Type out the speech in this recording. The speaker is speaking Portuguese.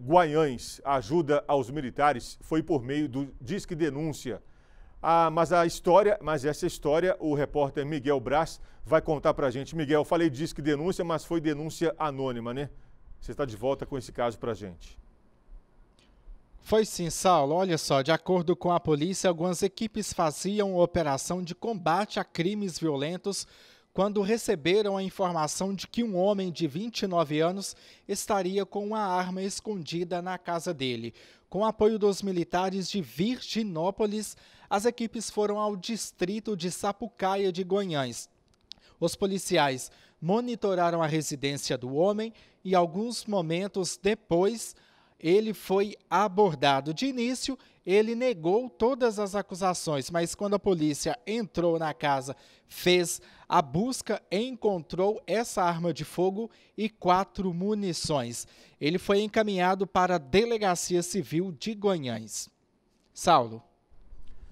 Guanhães, ajuda aos militares foi por meio do Disque Denúncia. Ah, mas a história, mas essa história, o repórter Miguel Brás vai contar pra gente. Miguel, falei Disque Denúncia, mas foi denúncia anônima, né? Você está de volta com esse caso pra gente. Foi sim, Saulo. Olha só, de acordo com a polícia, algumas equipes faziam operação de combate a crimes violentos quando receberam a informação de que um homem de 29 anos estaria com uma arma escondida na casa dele. Com apoio dos militares de Virginópolis, as equipes foram ao distrito de Sapucaia de Goiás. Os policiais monitoraram a residência do homem e, alguns momentos depois, ele foi abordado. De início, ele negou todas as acusações, mas quando a polícia entrou na casa, fez a busca, encontrou essa arma de fogo e quatro munições. Ele foi encaminhado para a Delegacia Civil de Guanhães. Saulo.